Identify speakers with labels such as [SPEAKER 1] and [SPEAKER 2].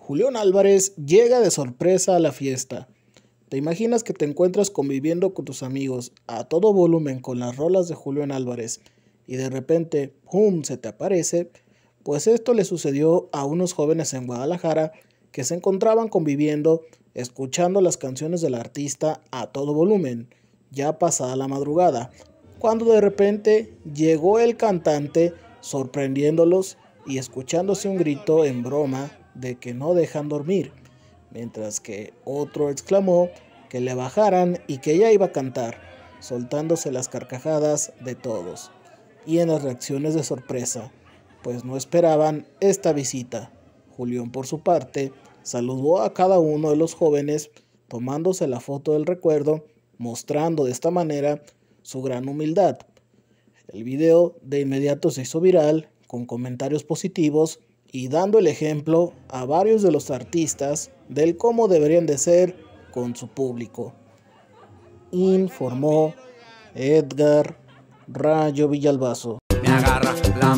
[SPEAKER 1] Julián Álvarez llega de sorpresa a la fiesta. ¿Te imaginas que te encuentras conviviendo con tus amigos a todo volumen con las rolas de Julián Álvarez y de repente, ¡pum!, se te aparece? Pues esto le sucedió a unos jóvenes en Guadalajara que se encontraban conviviendo, escuchando las canciones del artista a todo volumen, ya pasada la madrugada, cuando de repente llegó el cantante sorprendiéndolos y escuchándose un grito en broma de que no dejan dormir, mientras que otro exclamó que le bajaran y que ella iba a cantar, soltándose las carcajadas de todos, y en las reacciones de sorpresa, pues no esperaban esta visita. Julián, por su parte, saludó a cada uno de los jóvenes, tomándose la foto del recuerdo, mostrando de esta manera su gran humildad. El video de inmediato se hizo viral, con comentarios positivos y dando el ejemplo a varios de los artistas del cómo deberían de ser con su público. Informó Edgar Rayo Villalbazo. Me